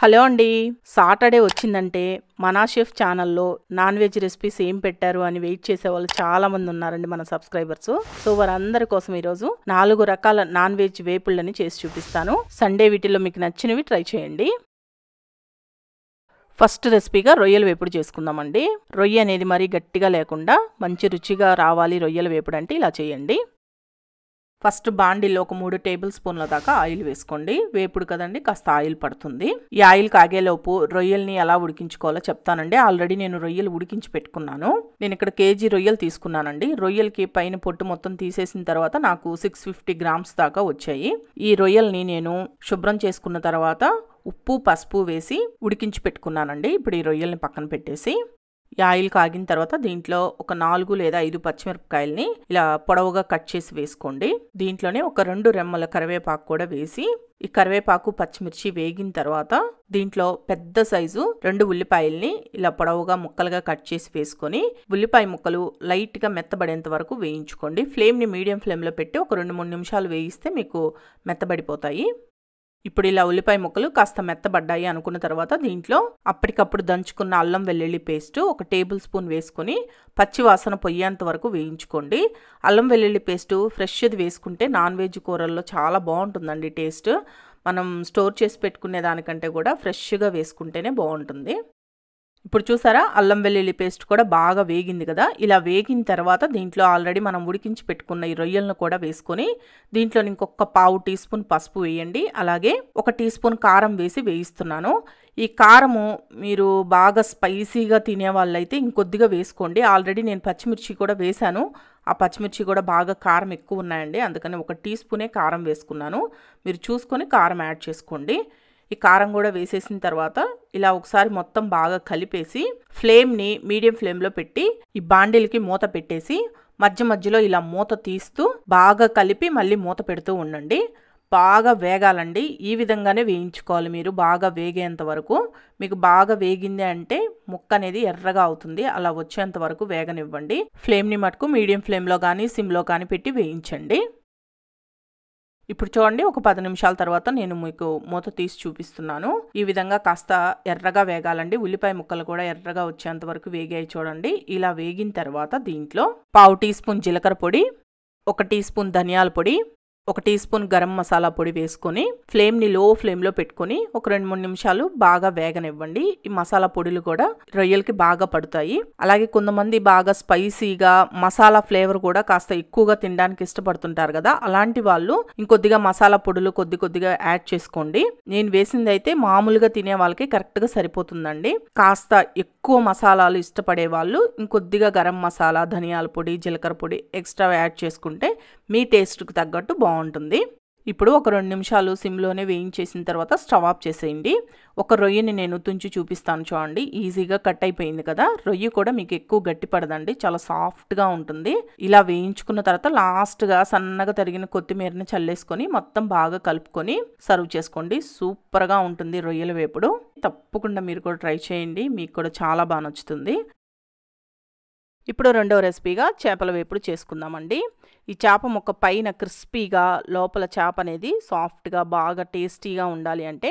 hello అండి Saturday వచ్చిందంటే మనా షెఫ్ ఛానల్లో నాన్ వెజ్ రెసిపీస్ ఏం పెట్టారు అని వెయిట్ చేసే వాళ్ళు చాలా మంది ఉన్నారండి మన సబ్స్క్రైబర్స్ సో వారందరి కోసం ఈరోజు నాలుగు రకాల నాన్ వెజ్ వేపుళ్ళని చేసి చూపిస్తాను సండే వీటిలో మీకు నచ్చినవి ట్రై చేయండి ఫస్ట్ రెసిపీగా రొయ్యల వేపుడు చేసుకుందామండి రొయ్య అనేది మరీ గట్టిగా లేకుండా మంచి రుచిగా రావాలి రొయ్యల వేపుడు అంటే ఇలా చేయండి ఫస్ట్ బాండీలో ఒక మూడు టేబుల్ స్పూన్ల దాకా ఆయిల్ వేసుకోండి వేపుడు కదండి కాస్త ఆయిల్ పడుతుంది ఈ ఆయిల్ కాగేలోపు రొయ్యల్ని ఎలా ఉడికించుకోవాలో చెప్తానండి ఆల్రెడీ నేను రొయ్యలు ఉడికించి పెట్టుకున్నాను నేను ఇక్కడ కేజీ రొయ్యలు తీసుకున్నానండి రొయ్యలకి పైన పొట్టు మొత్తం తీసేసిన తర్వాత నాకు సిక్స్ ఫిఫ్టీ గ్రామ్స్ దాకా వచ్చాయి ఈ రొయ్యల్ని నేను శుభ్రం చేసుకున్న తర్వాత ఉప్పు పసుపు వేసి ఉడికించి పెట్టుకున్నానండి ఇప్పుడు ఈ రొయ్యల్ని పక్కన పెట్టేసి ఈ ఆయిల్ కాగిన తర్వాత దీంట్లో ఒక నాలుగు లేదా ఐదు పచ్చిమిరపకాయల్ని ఇలా పొడవుగా కట్ చేసి వేసుకోండి దీంట్లోనే ఒక రెండు రెమ్మల కరివేపాకు కూడా వేసి ఈ కరివేపాకు పచ్చిమిర్చి వేగిన తర్వాత దీంట్లో పెద్ద సైజు రెండు ఉల్లిపాయల్ని ఇలా పొడవుగా ముక్కలుగా కట్ చేసి వేసుకొని ఉల్లిపాయ ముక్కలు లైట్గా మెత్తబడేంత వరకు వేయించుకోండి ఫ్లేమ్ని మీడియం ఫ్లేమ్లో పెట్టి ఒక రెండు మూడు నిమిషాలు వేయిస్తే మీకు మెత్తబడిపోతాయి ఇప్పుడు ఇలా ఉల్లిపాయ ముక్కలు కాస్త మెత్తబడ్డాయి అనుకున్న తర్వాత దీంట్లో అప్పటికప్పుడు దంచుకున్న అల్లం వెల్లుల్లి పేస్టు ఒక టేబుల్ స్పూన్ వేసుకొని పచ్చివాసన పొయ్యేంత వరకు వేయించుకోండి అల్లం వెల్లుల్లి పేస్టు ఫ్రెష్ది వేసుకుంటే నాన్ వెజ్ కూరల్లో చాలా బాగుంటుందండి టేస్ట్ మనం స్టోర్ చేసి పెట్టుకునే దానికంటే కూడా ఫ్రెష్గా వేసుకుంటేనే బాగుంటుంది ఇప్పుడు చూసారా అల్లం వెల్లుల్లి పేస్ట్ కూడా బాగా వేగింది కదా ఇలా వేగిన తర్వాత దీంట్లో ఆల్రెడీ మనం ఉడికించి పెట్టుకున్న ఈ రొయ్యలను కూడా వేసుకొని దీంట్లో ఇంకొక పావు టీ స్పూన్ పసుపు వేయండి అలాగే ఒక టీ స్పూన్ కారం వేసి వేయిస్తున్నాను ఈ కారము మీరు బాగా స్పైసీగా తినే వాళ్ళైతే ఇంకొద్దిగా వేసుకోండి ఆల్రెడీ నేను పచ్చిమిర్చి కూడా వేశాను ఆ పచ్చిమిర్చి కూడా బాగా కారం ఎక్కువ ఉన్నాయండి అందుకని ఒక టీ స్పూనే కారం వేసుకున్నాను మీరు చూసుకొని కారం యాడ్ చేసుకోండి ఈ కారం కూడా వేసేసిన తర్వాత ఇలా ఒకసారి మొత్తం బాగా కలిపేసి ఫ్లేమ్ని మీడియం ఫ్లేమ్లో పెట్టి ఈ బాండిల్కి మూత పెట్టేసి మధ్య మధ్యలో ఇలా మూత తీస్తూ బాగా కలిపి మళ్ళీ మూత పెడుతూ ఉండండి బాగా వేగాలండి ఈ విధంగానే వేయించుకోవాలి మీరు బాగా వేగేంత వరకు మీకు బాగా వేగింది అంటే ముక్క అనేది ఎర్రగా అవుతుంది అలా వచ్చేంత వరకు వేగనివ్వండి ఫ్లేమ్ని మటుకు మీడియం ఫ్లేమ్లో కానీ సిమ్లో కానీ పెట్టి వేయించండి ఇప్పుడు చూడండి ఒక పది నిమిషాల తర్వాత నేను మీకు మూత తీసి చూపిస్తున్నాను ఈ విధంగా కాస్త ఎర్రగా వేగాలండి ఉల్లిపాయ ముక్కలు కూడా ఎర్రగా వచ్చేంత వరకు వేగాయి చూడండి ఇలా వేగిన తర్వాత దీంట్లో పావు టీ స్పూన్ జీలకర్ర పొడి ఒక టీ స్పూన్ ధనియాల పొడి ఒక టీ స్పూన్ గరం మసాలా పొడి వేసుకొని ఫ్లేమ్ని లో ఫ్లేమ్లో పెట్టుకొని ఒక రెండు మూడు నిమిషాలు బాగా వేగనివ్వండి ఈ మసాలా పొడులు కూడా రొయ్యలకి బాగా పడతాయి అలాగే కొంతమంది బాగా స్పైసీగా మసాలా ఫ్లేవర్ కూడా కాస్త ఎక్కువగా తినడానికి ఇష్టపడుతుంటారు కదా అలాంటి వాళ్ళు ఇంకొద్దిగా మసాలా పొడులు కొద్ది కొద్దిగా యాడ్ చేసుకోండి నేను వేసింది అయితే మామూలుగా తినే వాళ్ళకి కరెక్ట్గా సరిపోతుందండి కాస్త ఎక్కువ మసాలాలు ఇష్టపడే వాళ్ళు ఇంకొద్దిగా గరం మసాలా ధనియాల పొడి జీలకర్ర పొడి ఎక్స్ట్రా యాడ్ చేసుకుంటే మీ టేస్ట్కి తగ్గట్టు బాగుంటుంది బాగుంటుంది ఇప్పుడు ఒక రెండు నిమిషాలు సిమ్లోనే వేయించేసిన తర్వాత స్టవ్ ఆఫ్ చేసేయండి ఒక రొయ్యని నేను తుంచి చూపిస్తాను చూడండి ఈజీగా కట్ అయిపోయింది కదా రొయ్య కూడా మీకు ఎక్కువ గట్టి పడదండి చాలా సాఫ్ట్గా ఉంటుంది ఇలా వేయించుకున్న తర్వాత లాస్ట్గా సన్నగా తరిగిన కొత్తిమీరని చల్లేసుకొని మొత్తం బాగా కలుపుకొని సర్వ్ చేసుకోండి సూపర్గా ఉంటుంది రొయ్యల వేపుడు తప్పకుండా మీరు కూడా ట్రై చేయండి మీకు కూడా చాలా బాగా నచ్చుతుంది ఇప్పుడు రెండవ రెసిపీగా చేపల వేపుడు చేసుకుందామండి ఈ చేప మొక్క పైన క్రిస్పీగా లోపల చేప అనేది సాఫ్ట్గా బాగా టేస్టీగా ఉండాలి అంటే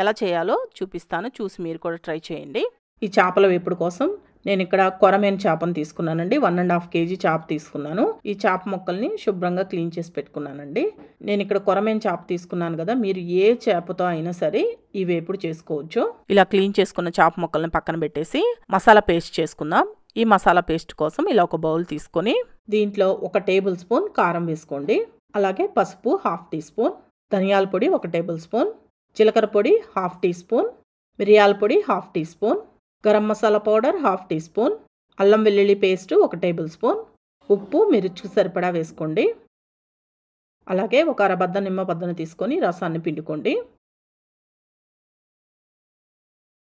ఎలా చేయాలో చూపిస్తాను చూసి మీరు కూడా ట్రై చేయండి ఈ చేపల వేపుడు కోసం నేను ఇక్కడ కొరమైన చేపను తీసుకున్నానండి వన్ అండ్ హాఫ్ కేజీ చేప తీసుకున్నాను ఈ చేప మొక్కల్ని శుభ్రంగా క్లీన్ చేసి పెట్టుకున్నానండి నేను ఇక్కడ కొరమైన చేప తీసుకున్నాను కదా మీరు ఏ చేపతో అయినా సరే ఈ వేపుడు చేసుకోవచ్చు ఇలా క్లీన్ చేసుకున్న చేప మొక్కల్ని పక్కన పెట్టేసి మసాలా పేస్ట్ చేసుకుందాం ఈ మసాలా పేస్ట్ కోసం ఇలా ఒక బౌల్ తీసుకొని దీంట్లో ఒక టేబుల్ స్పూన్ కారం వేసుకోండి అలాగే పసుపు హాఫ్ టీ స్పూన్ ధనియాల పొడి ఒక టేబుల్ స్పూన్ జీలకర్ర పొడి హాఫ్ టీ స్పూన్ మిరియాల పొడి half teaspoon garam masala powder half teaspoon అల్లం వెల్లుల్లి పేస్ట్ ఒక టేబుల్ స్పూన్ ఉప్పు మిర్చికి సరిపడా వేసుకోండి అలాగే ఒక అరబద్ద నిమ్మ బద్దను తీసుకొని రసాన్ని పిండుకోండి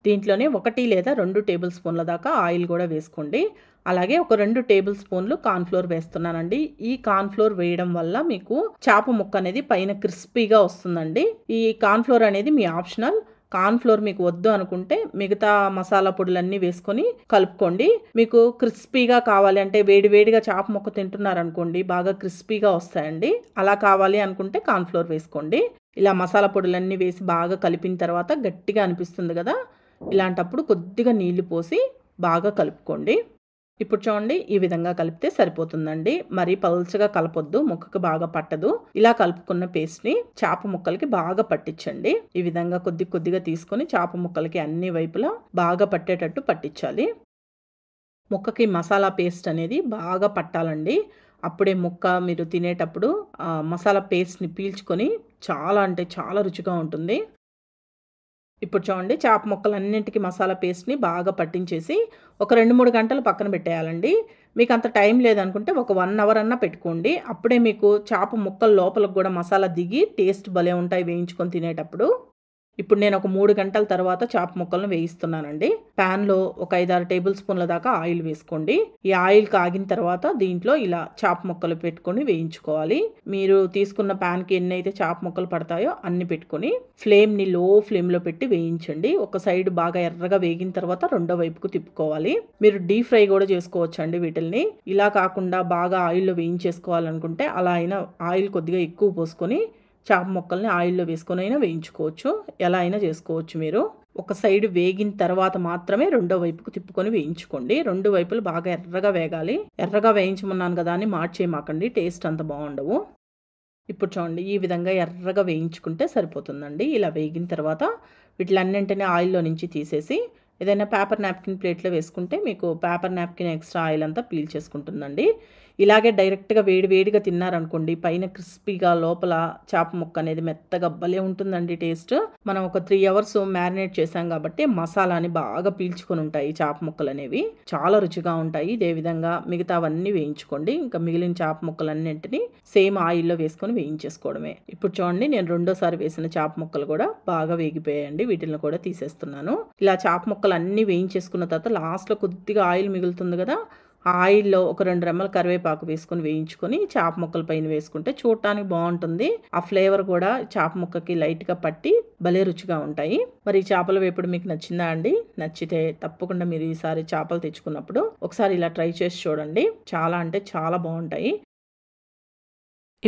దీంట్లోనే ఒకటి లేదా రెండు టేబుల్ స్పూన్ల దాకా ఆయిల్ కూడా వేసుకోండి అలాగే ఒక రెండు టేబుల్ స్పూన్లు కార్న్ఫ్లోర్ వేస్తున్నానండి ఈ కార్న్ఫ్లోర్ వేయడం వల్ల మీకు చేప ముక్క అనేది పైన క్రిస్పీగా వస్తుందండి ఈ కార్న్ఫ్లోర్ అనేది మీ ఆప్షనల్ కార్న్ఫ్లోర్ మీకు వద్దు అనుకుంటే మిగతా మసాలా పొడులన్నీ వేసుకొని కలుపుకోండి మీకు క్రిస్పీగా కావాలి అంటే వేడివేడిగా చేప ముక్క తింటున్నారనుకోండి బాగా క్రిస్పీగా వస్తాయండి అలా కావాలి అనుకుంటే కార్న్ఫ్లోర్ వేసుకోండి ఇలా మసాలా పొడులన్నీ వేసి బాగా కలిపిన తర్వాత గట్టిగా అనిపిస్తుంది కదా ఇలాంటప్పుడు కొద్దిగా నీళ్లు పోసి బాగా కలుపుకోండి ఇప్పుడు చూడండి ఈ విధంగా కలిపితే సరిపోతుందండి మరి పలుచగా కలపొద్దు ముక్కకు బాగా పట్టదు ఇలా కలుపుకున్న పేస్ట్ని చేప ముక్కలకి బాగా పట్టించండి ఈ విధంగా కొద్ది కొద్దిగా తీసుకొని చేప ముక్కలకి అన్ని వైపులా బాగా పట్టేటట్టు పట్టించాలి ముక్కకి మసాలా పేస్ట్ అనేది బాగా పట్టాలండి అప్పుడే ముక్క మీరు తినేటప్పుడు మసాలా పేస్ట్ని పీల్చుకొని చాలా అంటే చాలా రుచిగా ఉంటుంది ఇప్పుడు చూడండి చేప ముక్కలన్నింటికి మసాలా పేస్ట్ని బాగా పట్టించేసి ఒక రెండు మూడు గంటలు పక్కన పెట్టేయాలండి మీకు అంత టైం లేదనుకుంటే ఒక వన్ అవర్ అన్నా పెట్టుకోండి అప్పుడే మీకు చేప ముక్కల లోపలకు కూడా మసాలా దిగి టేస్ట్ భలే ఉంటాయి వేయించుకొని తినేటప్పుడు ఇప్పుడు నేను ఒక మూడు గంటల తర్వాత చాప ముక్కలను వేయిస్తున్నానండి ప్యాన్లో ఒక ఐదారు టేబుల్ స్పూన్ల దాకా ఆయిల్ వేసుకోండి ఈ ఆయిల్ కాగిన తర్వాత దీంట్లో ఇలా చాప ముక్కలు పెట్టుకొని వేయించుకోవాలి మీరు తీసుకున్న ప్యాన్కి ఎన్నైతే చాప ముక్కలు పడతాయో అన్ని పెట్టుకొని ఫ్లేమ్ని లో ఫ్లేమ్లో పెట్టి వేయించండి ఒక సైడ్ బాగా ఎర్రగా వేగిన తర్వాత రెండో వైపుకు తిప్పుకోవాలి మీరు డీప్ ఫ్రై కూడా చేసుకోవచ్చండి వీటిల్ని ఇలా కాకుండా బాగా ఆయిల్లో వేయించేసుకోవాలనుకుంటే అలా అయినా ఆయిల్ కొద్దిగా ఎక్కువ పోసుకొని చాప మొక్కల్ని ఆయిల్లో వేసుకొని అయినా వేయించుకోవచ్చు ఎలా అయినా చేసుకోవచ్చు మీరు ఒక సైడ్ వేగిన తర్వాత మాత్రమే రెండో వైపుకు తిప్పుకొని వేయించుకోండి రెండు వైపులు బాగా ఎర్రగా వేగాలి ఎర్రగా వేయించమన్నాను కదా అని మార్చేయమాకండి టేస్ట్ అంత బాగుండవు ఇప్పుడు చూడండి ఈ విధంగా ఎర్రగా వేయించుకుంటే సరిపోతుందండి ఇలా వేగిన తర్వాత వీటిలన్నింటినీ ఆయిల్లో నుంచి తీసేసి ఏదైనా పేపర్ నాప్కిన్ ప్లేట్లో వేసుకుంటే మీకు పేపర్ నాప్కిన్ ఎక్స్ట్రా ఆయిల్ అంతా పీల్ చేసుకుంటుందండి ఇలాగే డైరెక్ట్గా వేడి వేడిగా తిన్నారనుకోండి పైన క్రిస్పీగా లోపల చేప ముక్క అనేది మెత్తగా భలే ఉంటుందండి టేస్ట్ మనం ఒక త్రీ అవర్స్ మ్యారినేట్ చేసాం కాబట్టి మసాలాని బాగా పీల్చుకొని ఉంటాయి చేప ముక్కలు అనేవి చాలా రుచిగా ఉంటాయి ఇదే విధంగా అవన్నీ వేయించుకోండి ఇంకా మిగిలిన చేప ముక్కలన్నింటినీ సేమ్ ఆయిల్లో వేసుకొని వేయించేసుకోవడమే ఇప్పుడు చూడండి నేను రెండోసారి వేసిన చేప ముక్కలు కూడా బాగా వేగిపోయాయండి వీటిని కూడా తీసేస్తున్నాను ఇలా చేప ముక్కలు అన్నీ వేయించేసుకున్న తర్వాత లాస్ట్లో కొద్దిగా ఆయిల్ మిగులుతుంది కదా ఆయిల్లో ఒక రెండు రెమ్మల కరివేపాకు వేసుకొని వేయించుకొని చేప ముక్కల పైన వేసుకుంటే చూడటానికి బాగుంటుంది ఆ ఫ్లేవర్ కూడా చేప ముక్కకి లైట్గా పట్టి భలే రుచిగా ఉంటాయి మరి ఈ చేపల వేపుడు మీకు నచ్చిందా అండి నచ్చితే తప్పకుండా మీరు ఈసారి చేపలు తెచ్చుకున్నప్పుడు ఒకసారి ఇలా ట్రై చేసి చూడండి చాలా అంటే చాలా బాగుంటాయి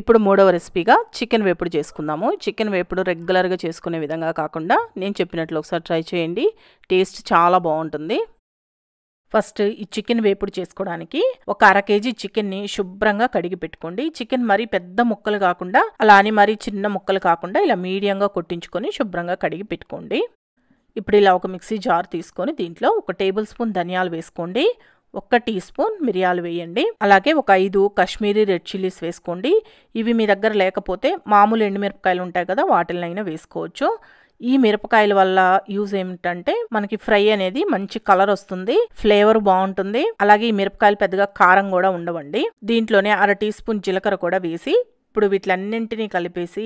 ఇప్పుడు మూడవ రెసిపీగా చికెన్ వేపుడు చేసుకుందాము చికెన్ వేపుడు రెగ్యులర్గా చేసుకునే విధంగా కాకుండా నేను చెప్పినట్లు ఒకసారి ట్రై చేయండి టేస్ట్ చాలా బాగుంటుంది ఫస్ట్ ఈ చికెన్ వేపుడు చేసుకోవడానికి ఒక అర కేజీ చికెన్ని శుభ్రంగా కడిగి పెట్టుకోండి చికెన్ మరీ పెద్ద ముక్కలు కాకుండా అలా అని మరీ చిన్న ముక్కలు కాకుండా ఇలా మీడియంగా కొట్టించుకొని శుభ్రంగా కడిగి పెట్టుకోండి ఇప్పుడు ఇలా ఒక మిక్సీ జార్ తీసుకొని దీంట్లో ఒక టేబుల్ స్పూన్ ధనియాలు వేసుకోండి ఒక టీ స్పూన్ మిరియాలు వేయండి అలాగే ఒక ఐదు కాశ్మీరీ రెడ్ చిల్లీస్ వేసుకోండి ఇవి మీ దగ్గర లేకపోతే మామూలు ఎండుమిరపకాయలు ఉంటాయి కదా వాటిలైనా వేసుకోవచ్చు ఈ మిరపకాయల వల్ల యూజ్ ఏమిటంటే మనకి ఫ్రై అనేది మంచి కలర్ వస్తుంది ఫ్లేవర్ బాగుంటుంది అలాగే ఈ మిరపకాయలు పెద్దగా కారం కూడా ఉండవండి దీంట్లోనే అర టీ స్పూన్ జీలకర్ర కూడా వేసి ఇప్పుడు వీటిలన్నింటినీ కలిపేసి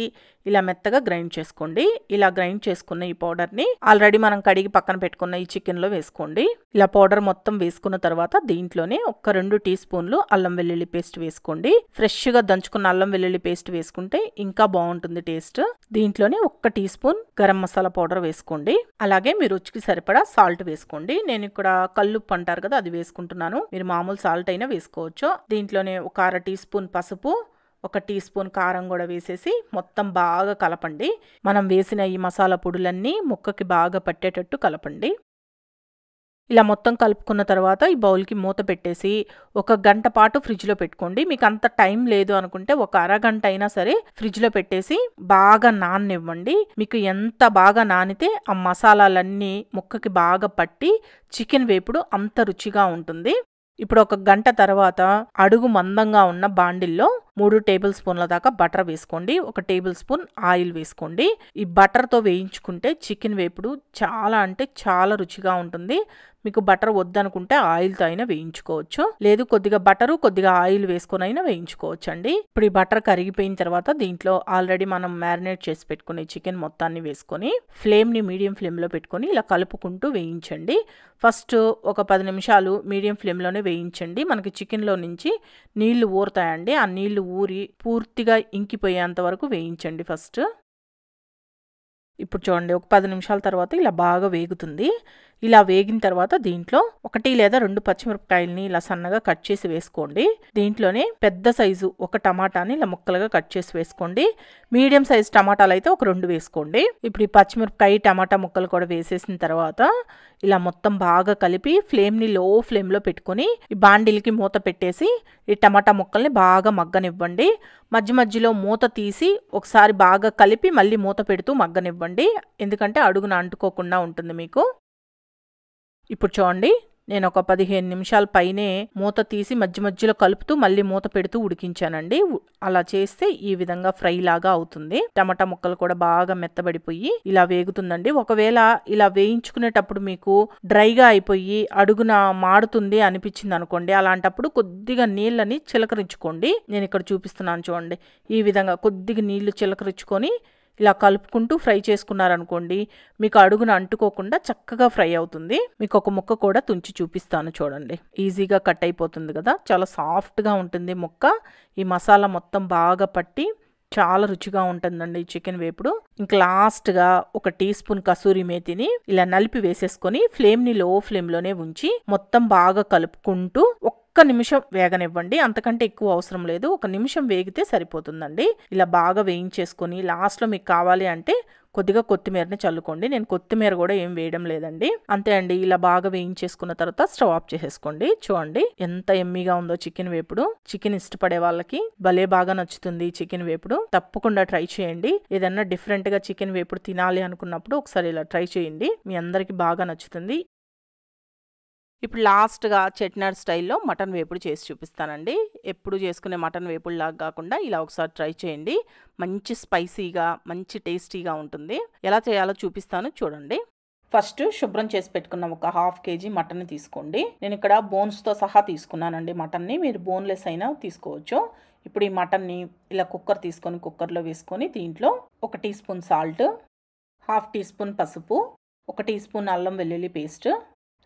ఇలా మెత్తగా గ్రైండ్ చేసుకోండి ఇలా గ్రైండ్ చేసుకున్న ఈ పౌడర్ని ఆల్రెడీ మనం కడిగి పక్కన పెట్టుకున్న ఈ చికెన్లో వేసుకోండి ఇలా పౌడర్ మొత్తం వేసుకున్న తర్వాత దీంట్లోనే ఒక్క రెండు టీ స్పూన్లు అల్లం వెల్లుల్లి పేస్ట్ వేసుకోండి ఫ్రెష్గా దంచుకున్న అల్లం వెల్లుల్లి పేస్ట్ వేసుకుంటే ఇంకా బాగుంటుంది టేస్ట్ దీంట్లోనే ఒక్క teaspoon garam masala powder వేసుకోండి అలాగే మీ రుచికి సరిపడా సాల్ట్ వేసుకోండి నేను ఇక్కడ కల్లుప్పు అంటారు కదా అది వేసుకుంటున్నాను మీరు మామూలు సాల్ట్ అయినా వేసుకోవచ్చు దీంట్లోనే ఒక అర టీ స్పూన్ పసుపు ఒక టీ స్పూన్ కారం కూడా వేసేసి మొత్తం బాగా కలపండి మనం వేసిన ఈ మసాలా పొడులన్నీ ముక్కకి బాగా పట్టేటట్టు కలపండి ఇలా మొత్తం కలుపుకున్న తర్వాత ఈ బౌల్కి మూత పెట్టేసి ఒక గంట పాటు ఫ్రిడ్జ్లో పెట్టుకోండి మీకు అంత టైం లేదు అనుకుంటే ఒక అరగంట అయినా సరే ఫ్రిడ్జ్లో పెట్టేసి బాగా నాన్నివ్వండి మీకు ఎంత బాగా నానితే ఆ మసాలాలన్నీ ముక్కకి బాగా పట్టి చికెన్ వేపుడు అంత రుచిగా ఉంటుంది ఇప్పుడు ఒక గంట తర్వాత అడుగు మందంగా ఉన్న బాండిల్లో మూడు టేబుల్ స్పూన్ల దాకా బటర్ వేసుకోండి ఒక టేబుల్ స్పూన్ ఆయిల్ వేసుకోండి ఈ బటర్తో వేయించుకుంటే చికెన్ వేపుడు చాలా అంటే చాలా రుచిగా ఉంటుంది మీకు బటర్ వద్దనుకుంటే ఆయిల్తో అయినా వేయించుకోవచ్చు లేదు కొద్దిగా బటరు కొద్దిగా ఆయిల్ వేసుకొని అయినా వేయించుకోవచ్చు అండి ఇప్పుడు ఈ బటర్ కరిగిపోయిన తర్వాత దీంట్లో ఆల్రెడీ మనం మ్యారినేట్ చేసి పెట్టుకునే చికెన్ మొత్తాన్ని వేసుకొని ఫ్లేమ్ని మీడియం ఫ్లేమ్లో పెట్టుకొని ఇలా కలుపుకుంటూ వేయించండి ఫస్ట్ ఒక పది నిమిషాలు మీడియం ఫ్లేమ్లోనే వేయించండి మనకి చికెన్లో నుంచి నీళ్లు ఊరుతాయండి ఆ నీళ్లు ఊరి పూర్తిగా ఇంకిపోయేంత వరకు వేయించండి ఫస్ట్ ఇప్పుడు చూడండి ఒక పది నిమిషాల తర్వాత ఇలా బాగా వేగుతుంది ఇలా వేగిన తర్వాత దీంట్లో ఒకటి లేదా రెండు పచ్చిమిరపకాయలని ఇలా సన్నగా కట్ చేసి వేసుకోండి దీంట్లోనే పెద్ద సైజు ఒక టమాటాని ఇలా ముక్కలుగా కట్ చేసి వేసుకోండి మీడియం సైజు టమాటాలు అయితే ఒక రెండు వేసుకోండి ఇప్పుడు ఈ పచ్చిమిరపకాయ టమాటా ముక్కలు కూడా వేసేసిన తర్వాత ఇలా మొత్తం బాగా కలిపి ఫ్లేమ్ని లో ఫ్లేమ్లో పెట్టుకొని ఈ బాండిల్కి మూత పెట్టేసి ఈ టమాటా ముక్కల్ని బాగా మగ్గనివ్వండి మధ్య మధ్యలో మూత తీసి ఒకసారి బాగా కలిపి మళ్ళీ మూత పెడుతూ మగ్గనివ్వండి ఎందుకంటే అడుగున అంటుకోకుండా ఉంటుంది మీకు ఇప్పుడు చూడండి నేను ఒక పదిహేను నిమిషాల పైనే మూత తీసి మధ్య మధ్యలో కలుపుతూ మళ్ళీ మూత పెడుతూ ఉడికించానండి అలా చేస్తే ఈ విధంగా ఫ్రై లాగా అవుతుంది టమాటా ముక్కలు కూడా బాగా మెత్తబడిపోయి ఇలా వేగుతుందండి ఒకవేళ ఇలా వేయించుకునేటప్పుడు మీకు డ్రైగా అయిపోయి అడుగున మాడుతుంది అనిపించింది అనుకోండి అలాంటప్పుడు కొద్దిగా నీళ్ళని చిలకరించుకోండి నేను ఇక్కడ చూపిస్తున్నాను చూడండి ఈ విధంగా కొద్దిగా నీళ్లు చిలకరించుకొని ఇలా కలుపుకుంటూ ఫ్రై చేసుకున్నారనుకోండి మీకు అడుగున అంటుకోకుండా చక్కగా ఫ్రై అవుతుంది మీకు ఒక ముక్క కూడా తుంచి చూపిస్తాను చూడండి ఈజీగా కట్ అయిపోతుంది కదా చాలా సాఫ్ట్గా ఉంటుంది ముక్క ఈ మసాలా మొత్తం బాగా పట్టి చాలా రుచిగా ఉంటుందండి చికెన్ వేపుడు ఇంకా లాస్ట్గా ఒక టీ స్పూన్ కసూరి మేతిని ఇలా నలిపి వేసేసుకొని ఫ్లేమ్ని లో ఫ్లేమ్లోనే ఉంచి మొత్తం బాగా కలుపుకుంటూ ఒక ఒక్క నిమిషం వేగనివ్వండి అంతకంటే ఎక్కువ అవసరం లేదు ఒక నిమిషం వేగితే సరిపోతుందండి ఇలా బాగా వేయించేసుకొని లాస్ట్లో మీకు కావాలి అంటే కొద్దిగా కొత్తిమీరని చల్లుకోండి నేను కొత్తిమీర కూడా ఏం వేయడం లేదండి అంతే అండి ఇలా బాగా వేయించేసుకున్న తర్వాత స్టవ్ ఆఫ్ చేసేసుకోండి చూడండి ఎంత ఎమ్మిగా ఉందో చికెన్ వేపుడు చికెన్ ఇష్టపడే వాళ్ళకి భలే బాగా నచ్చుతుంది చికెన్ వేపుడు తప్పకుండా ట్రై చేయండి ఏదన్నా డిఫరెంట్గా చికెన్ వేపుడు తినాలి అనుకున్నప్పుడు ఒకసారి ఇలా ట్రై చేయండి మీ అందరికీ బాగా నచ్చుతుంది ఇప్పుడు లాస్ట్గా చెట్నర్ స్టైల్లో మటన్ వేపుడు చేసి చూపిస్తానండి ఎప్పుడు చేసుకునే మటన్ వేపుడులాగా కాకుండా ఇలా ఒకసారి ట్రై చేయండి మంచి స్పైసీగా మంచి టేస్టీగా ఉంటుంది ఎలా చేయాలో చూపిస్తాను చూడండి ఫస్ట్ శుభ్రం చేసి పెట్టుకున్న ఒక హాఫ్ కేజీ మటన్ తీసుకోండి నేను ఇక్కడ బోన్స్తో సహా తీసుకున్నానండి మటన్ని మీరు బోన్లెస్ అయినా తీసుకోవచ్చు ఇప్పుడు ఈ మటన్ని ఇలా కుక్కర్ తీసుకొని కుక్కర్లో వేసుకొని దీంట్లో ఒక teaspoon salt half teaspoon పసుపు ఒక టీ స్పూన్ అల్లం వెల్లుల్లి పేస్ట్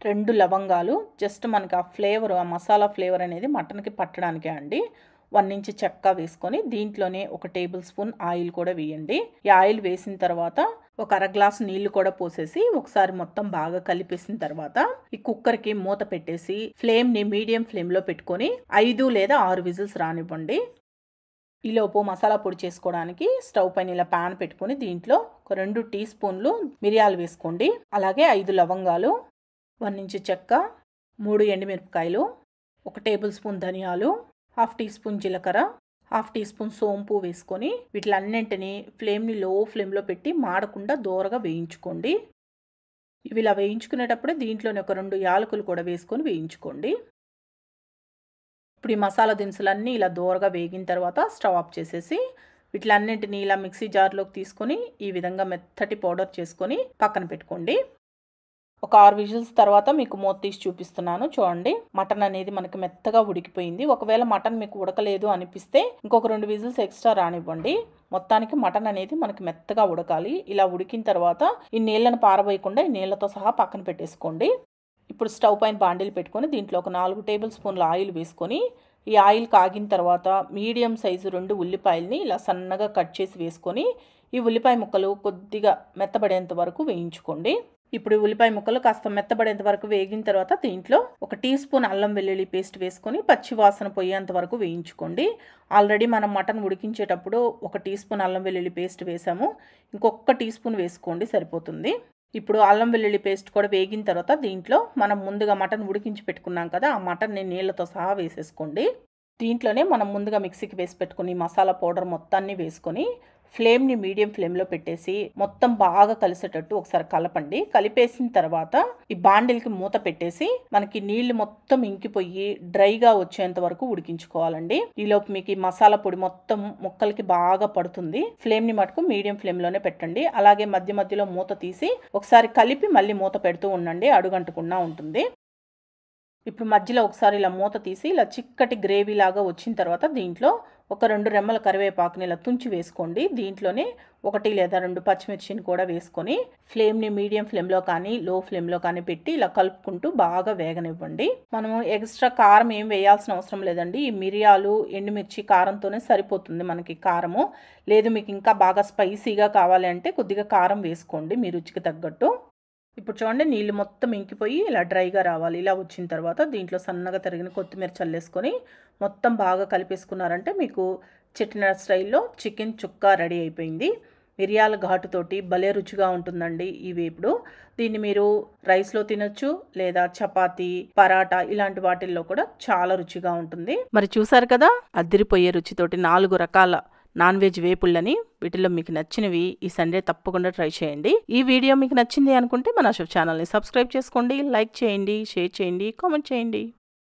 రెండు లవంగాలు జస్ట్ మనకి ఆ ఫ్లేవర్ ఆ మసాలా ఫ్లేవర్ అనేది మటన్కి పట్టడానికే అండి వన్ ఇంచ్ చెక్క వేసుకొని దీంట్లోనే ఒక టేబుల్ స్పూన్ ఆయిల్ కూడా వేయండి ఈ ఆయిల్ వేసిన తర్వాత ఒక అర గ్లాస్ నీళ్లు కూడా పోసేసి ఒకసారి మొత్తం బాగా కలిపేసిన తర్వాత ఈ కుక్కర్కి మూత పెట్టేసి ఫ్లేమ్ని మీడియం ఫ్లేమ్లో పెట్టుకొని ఐదు లేదా ఆరు విజిల్స్ రానివ్వండి ఈలోపు మసాలా పొడి చేసుకోవడానికి స్టవ్ పైన ఇలా ప్యాన్ పెట్టుకుని దీంట్లో ఒక రెండు టీ స్పూన్లు మిరియాలు వేసుకోండి అలాగే ఐదు లవంగాలు వన్ ఇంచు చెక్క మూడు ఎండుమిరపకాయలు ఒక టేబుల్ స్పూన్ ధనియాలు హాఫ్ టీ స్పూన్ జీలకర్ర హాఫ్ టీ స్పూన్ సోంపు వేసుకొని వీటిలన్నింటినీ ఫ్లేమ్ని లో ఫ్లేమ్లో పెట్టి మాడకుండా దూరగా వేయించుకోండి ఇవి ఇలా వేయించుకునేటప్పుడే దీంట్లోనే ఒక రెండు యాలకులు కూడా వేసుకొని వేయించుకోండి ఇప్పుడు ఈ మసాలా దినుసులన్నీ ఇలా దూరగా వేగిన తర్వాత స్టవ్ ఆఫ్ చేసేసి వీటిలన్నింటినీ ఇలా మిక్సీ జార్లోకి తీసుకొని ఈ విధంగా మెత్తటి పౌడర్ చేసుకొని పక్కన పెట్టుకోండి ఒక ఆరు విజిల్స్ తర్వాత మీకు మూత తీసి చూపిస్తున్నాను చూడండి మటన్ అనేది మనకి మెత్తగా ఉడికిపోయింది ఒకవేళ మటన్ మీకు ఉడకలేదు అనిపిస్తే ఇంకొక రెండు విజిల్స్ ఎక్స్ట్రా రానివ్వండి మొత్తానికి మటన్ అనేది మనకి మెత్తగా ఉడకాలి ఇలా ఉడికిన తర్వాత ఈ నీళ్లను పారబోయకుండా ఈ నీళ్లతో సహా పక్కన పెట్టేసుకోండి ఇప్పుడు స్టవ్ పైన బాండీలు పెట్టుకొని దీంట్లో ఒక నాలుగు టేబుల్ స్పూన్ల ఆయిల్ వేసుకొని ఈ ఆయిల్ కాగిన తర్వాత మీడియం సైజు రెండు ఉల్లిపాయల్ని ఇలా సన్నగా కట్ చేసి వేసుకొని ఈ ఉల్లిపాయ ముక్కలు కొద్దిగా మెత్తబడేంత వరకు వేయించుకోండి ఇప్పుడు ఉల్లిపాయ ముక్కలు కాస్త మెత్తబడేంత వరకు వేగిన తర్వాత దీంట్లో ఒక టీ స్పూన్ అల్లం వెల్లుల్లి పేస్ట్ వేసుకొని పచ్చి వాసన పోయేంత వరకు వేయించుకోండి ఆల్రెడీ మనం మటన్ ఉడికించేటప్పుడు ఒక టీ స్పూన్ అల్లం వెల్లుల్లి పేస్ట్ వేసాము ఇంకొక టీ స్పూన్ వేసుకోండి సరిపోతుంది ఇప్పుడు అల్లం వెల్లుల్లి పేస్ట్ కూడా వేగిన తర్వాత దీంట్లో మనం ముందుగా మటన్ ఉడికించి పెట్టుకున్నాం కదా ఆ మటన్ నేను నీళ్ళతో సహా వేసేసుకోండి దీంట్లోనే మనం ముందుగా మిక్సీకి వేసి పెట్టుకుని మసాలా పౌడర్ మొత్తాన్ని వేసుకొని ఫ్లేమ్ని మీడియం ఫ్లేమ్లో పెట్టేసి మొత్తం బాగా కలిసేటట్టు ఒకసారి కలపండి కలిపేసిన తర్వాత ఈ బాండిల్కి మూత పెట్టేసి మనకి నీళ్లు మొత్తం ఇంకిపోయి డ్రైగా వచ్చేంత వరకు ఉడికించుకోవాలండి ఈలోపు మీకు ఈ మసాలా పొడి మొత్తం ముక్కలకి బాగా పడుతుంది ఫ్లేమ్ని మటుకు మీడియం ఫ్లేమ్లోనే పెట్టండి అలాగే మధ్య మధ్యలో మూత తీసి ఒకసారి కలిపి మళ్ళీ మూత పెడుతూ ఉండండి అడుగంటకుండా ఉంటుంది ఇప్పుడు మధ్యలో ఒకసారి ఇలా మూత తీసి ఇలా చిక్కటి గ్రేవీ లాగా వచ్చిన తర్వాత దీంట్లో ఒక రెండు రెమ్మల కరివేపాకుని ఇలా తుంచి వేసుకోండి దీంట్లోనే ఒకటి లేదా రెండు పచ్చిమిర్చిని కూడా వేసుకొని ఫ్లేమ్ని మీడియం ఫ్లేమ్లో కానీ లో ఫ్లేమ్లో కానీ పెట్టి ఇలా కలుపుకుంటూ బాగా వేగనివ్వండి మనము ఎక్స్ట్రా కారం ఏం వేయాల్సిన అవసరం లేదండి ఈ మిరియాలు ఎండుమిర్చి కారంతోనే సరిపోతుంది మనకి కారము లేదు మీకు ఇంకా బాగా స్పైసీగా కావాలి అంటే కొద్దిగా కారం వేసుకోండి మీ రుచికి తగ్గట్టు ఇప్పుడు చూడండి నీళ్ళు మొత్తం ఇంకిపోయి ఇలా డ్రైగా రావాలి ఇలా వచ్చిన తర్వాత దీంట్లో సన్నగా తరిగిన కొత్తిమీర చల్లేసుకొని మొత్తం బాగా కలిపేసుకున్నారంటే మీకు చట్నీ స్టైల్లో చికెన్ చుక్కా రెడీ అయిపోయింది మిరియాల ఘాటుతోటి భలే రుచిగా ఉంటుందండి ఇవి ఇప్పుడు దీన్ని మీరు రైస్లో తినొచ్చు లేదా చపాతి పరాటా ఇలాంటి వాటిల్లో కూడా చాలా రుచిగా ఉంటుంది మరి చూసారు కదా అద్దరిపోయే రుచితోటి నాలుగు రకాల నాన్ వెజ్ వేపుళ్ళని వీటిలో మీకు నచ్చినవి ఈ సండే తప్పకుండా ట్రై చేయండి ఈ వీడియో మీకు నచ్చింది అనుకుంటే మన అశోక్ ఛానల్ని సబ్స్క్రైబ్ చేసుకోండి లైక్ చేయండి షేర్ చేయండి కామెంట్ చేయండి